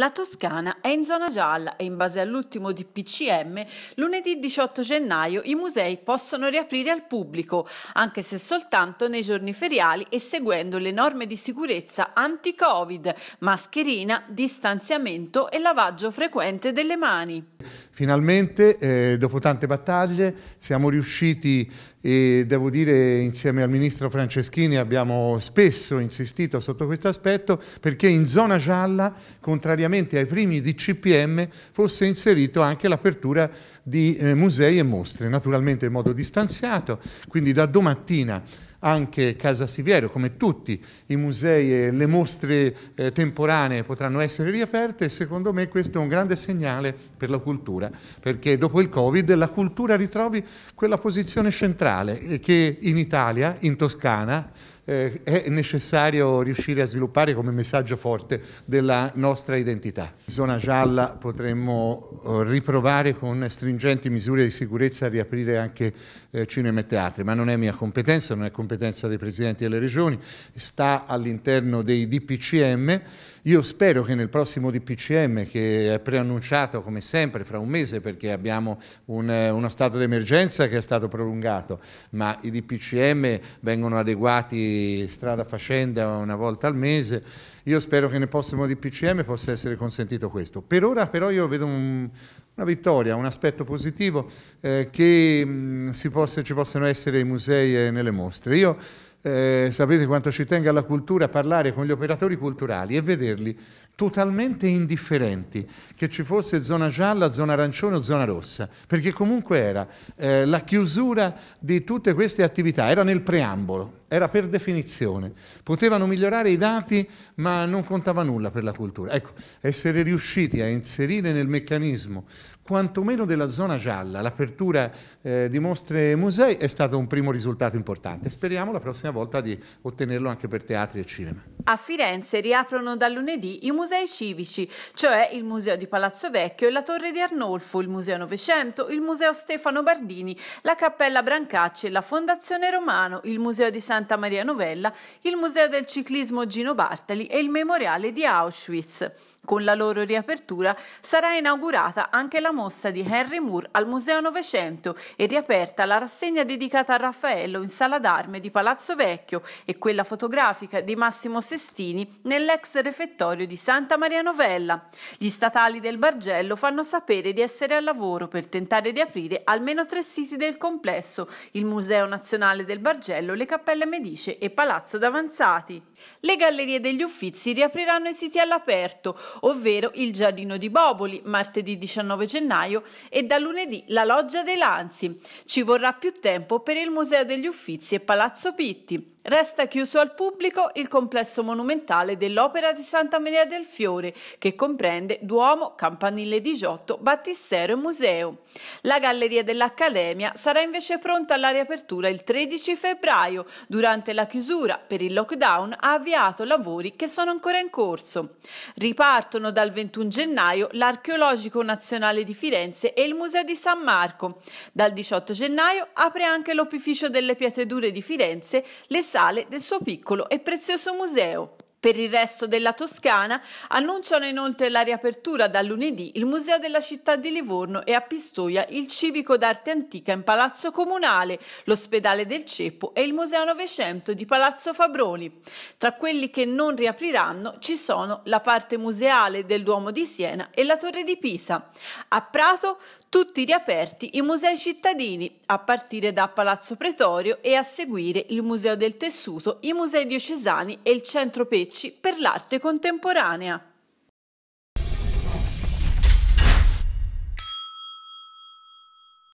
La Toscana è in zona gialla e in base all'ultimo DPCM, lunedì 18 gennaio i musei possono riaprire al pubblico, anche se soltanto nei giorni feriali e seguendo le norme di sicurezza anti-Covid, mascherina, distanziamento e lavaggio frequente delle mani. Finalmente, eh, dopo tante battaglie, siamo riusciti e devo dire insieme al ministro Franceschini abbiamo spesso insistito sotto questo aspetto perché in zona gialla, contrariamente parallelamente ai primi di CPM fosse inserito anche l'apertura di eh, musei e mostre, naturalmente in modo distanziato, quindi da domattina anche Casa Siviero, come tutti i musei e le mostre eh, temporanee potranno essere riaperte e secondo me questo è un grande segnale per la cultura, perché dopo il Covid la cultura ritrovi quella posizione centrale eh, che in Italia, in Toscana, eh, è necessario riuscire a sviluppare come messaggio forte della nostra identità. In zona gialla potremmo eh, riprovare con stringenti misure di sicurezza a riaprire anche eh, cinema e teatri, ma non è mia competenza, non è competenza dei presidenti delle regioni, sta all'interno dei DPCM. Io spero che nel prossimo DPCM, che è preannunciato come sempre fra un mese, perché abbiamo un, eh, uno stato d'emergenza che è stato prolungato, ma i DPCM vengono adeguati strada facenda una volta al mese. Io spero che nel prossimo DPCM possa essere consentito questo. Per ora però io vedo un, una vittoria, un aspetto positivo eh, che mh, mm, possa, ci possano essere i musei e eh, nelle mostre. Io eh, sapete quanto ci tenga alla cultura, parlare con gli operatori culturali e vederli totalmente indifferenti, che ci fosse zona gialla, zona arancione o zona rossa, perché comunque era eh, la chiusura di tutte queste attività, era nel preambolo, era per definizione. Potevano migliorare i dati, ma non contava nulla per la cultura. Ecco, essere riusciti a inserire nel meccanismo quantomeno della zona gialla, l'apertura eh, di mostre e musei è stato un primo risultato importante. Speriamo la prossima volta di ottenerlo anche per teatri e cinema. A Firenze riaprono da lunedì i musei civici, cioè il Museo di Palazzo Vecchio e la Torre di Arnolfo, il Museo Novecento, il Museo Stefano Bardini, la Cappella Brancacci, la Fondazione Romano, il Museo di Santa Maria Novella, il Museo del Ciclismo Gino Bartali e il Memoriale di Auschwitz. Con la loro riapertura sarà inaugurata anche la mossa di Henry Moore al Museo Novecento e riaperta la rassegna dedicata a Raffaello in Sala d'Arme di Palazzo Vecchio e quella fotografica di Massimo Sestini nell'ex refettorio di Santa Maria Novella. Gli statali del Bargello fanno sapere di essere al lavoro per tentare di aprire almeno tre siti del complesso, il Museo Nazionale del Bargello, le Cappelle Medice e Palazzo d'Avanzati. Le gallerie degli Uffizi riapriranno i siti all'aperto, ovvero il Giardino di Boboli martedì 19 gennaio e da lunedì la Loggia dei Lanzi. Ci vorrà più tempo per il Museo degli Uffizi e Palazzo Pitti. Resta chiuso al pubblico il complesso monumentale dell'Opera di Santa Maria del Fiore, che comprende Duomo, Campanile 18, Battistero e Museo. La Galleria dell'Accademia sarà invece pronta alla riapertura il 13 febbraio. Durante la chiusura per il lockdown ha avviato lavori che sono ancora in corso. Ripartono dal 21 gennaio l'Archeologico Nazionale di Firenze e il Museo di San Marco. Dal 18 gennaio apre anche l'Opificio delle Pietre Dure di Firenze, le dorsale del suo piccolo e prezioso museo. Per il resto della Toscana annunciano inoltre la riapertura da lunedì il Museo della città di Livorno e a Pistoia il Civico d'arte antica in Palazzo Comunale, l'Ospedale del Ceppo e il Museo Novecento di Palazzo Fabroni. Tra quelli che non riapriranno ci sono la parte museale del Duomo di Siena e la Torre di Pisa. A Prato tutti riaperti i musei cittadini, a partire da Palazzo Pretorio e a seguire il Museo del Tessuto, i Musei Diocesani e il Centro Pecci per l'arte contemporanea.